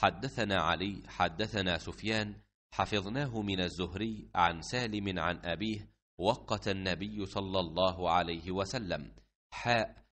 حدثنا علي حدثنا سفيان حفظناه من الزهري عن سالم عن أبيه وقت النبي صلى الله عليه وسلم حاء